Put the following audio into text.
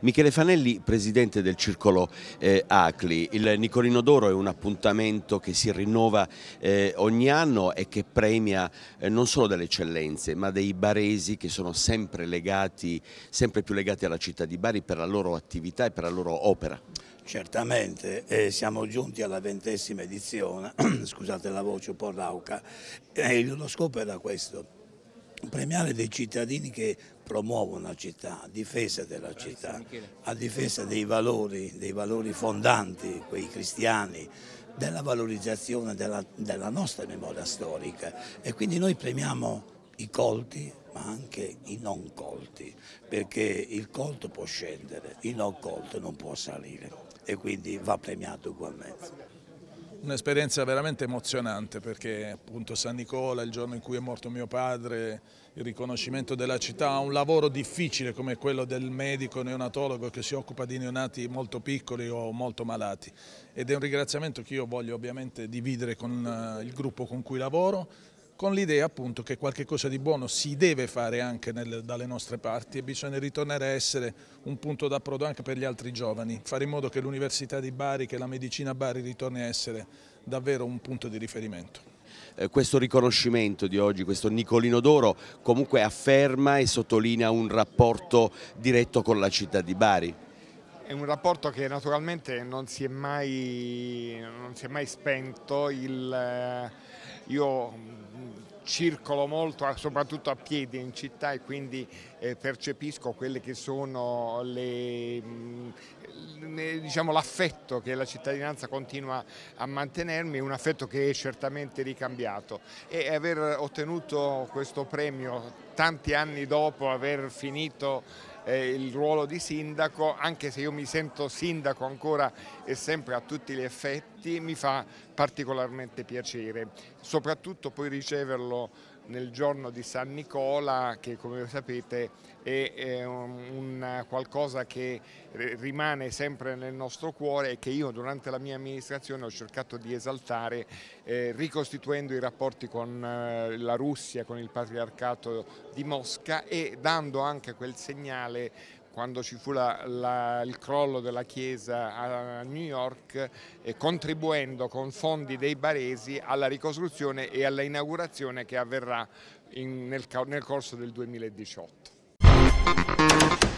Michele Fanelli, presidente del Circolo eh, Acli. Il Nicolino d'Oro è un appuntamento che si rinnova eh, ogni anno e che premia eh, non solo delle eccellenze, ma dei baresi che sono sempre, legati, sempre più legati alla città di Bari per la loro attività e per la loro opera. Certamente, eh, siamo giunti alla ventesima edizione, scusate la voce un po' rauca, e lo scopo era questo, premiare dei cittadini che promuovono la città, a difesa della città, a difesa dei valori, dei valori fondanti, quei cristiani, della valorizzazione della, della nostra memoria storica e quindi noi premiamo i colti ma anche i non colti, perché il colto può scendere, il non colto non può salire e quindi va premiato ugualmente un'esperienza veramente emozionante perché appunto San Nicola, il giorno in cui è morto mio padre, il riconoscimento della città, un lavoro difficile come quello del medico neonatologo che si occupa di neonati molto piccoli o molto malati ed è un ringraziamento che io voglio ovviamente dividere con eh, il gruppo con cui lavoro con l'idea appunto che qualche cosa di buono si deve fare anche nel, dalle nostre parti e bisogna ritornare a essere un punto d'approdo anche per gli altri giovani, fare in modo che l'Università di Bari, che la medicina Bari ritorni a essere davvero un punto di riferimento eh, questo riconoscimento di oggi, questo Nicolino d'Oro, comunque afferma e sottolinea un rapporto diretto con la città di Bari. È un rapporto che naturalmente non si è mai, si è mai spento, Il, eh, io circolo molto, soprattutto a piedi in città e quindi eh, percepisco quelle che sono mm, le, diciamo, l'affetto che la cittadinanza continua a mantenermi, un affetto che è certamente ricambiato e aver ottenuto questo premio tanti anni dopo aver finito eh, il ruolo di sindaco, anche se io mi sento sindaco ancora e sempre a tutti gli effetti, mi fa particolarmente piacere, soprattutto poi riceverlo nel giorno di San Nicola che come sapete è, un, qualcosa che rimane sempre nel nostro cuore e che io durante la mia amministrazione ho cercato di esaltare eh, ricostituendo i rapporti con eh, la Russia, con il patriarcato di Mosca e dando anche quel segnale quando ci fu la, la, il crollo della chiesa a New York, eh, contribuendo con fondi dei baresi alla ricostruzione e alla inaugurazione che avverrà in, nel, nel corso del 2018.